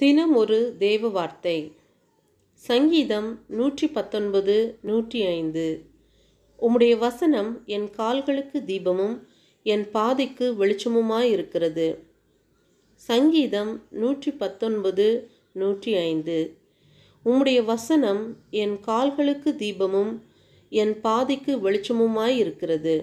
தினம் ஒரு தேவ வார்த்தை சங்கீதம் நூற்றி பத்தொன்பது நூற்றி ஐந்து உம்முடைய வசனம் என் கால்களுக்கு தீபமும் என் பாதைக்கு வெளிச்சமுமாயிருக்கிறது இருக்கிறது சங்கீதம் நூற்றி பத்தொன்பது நூற்றி ஐந்து உம்முடைய வசனம் என் கால்களுக்கு தீபமும் என் பாதைக்கு வெளிச்சமுமாய் இருக்கிறது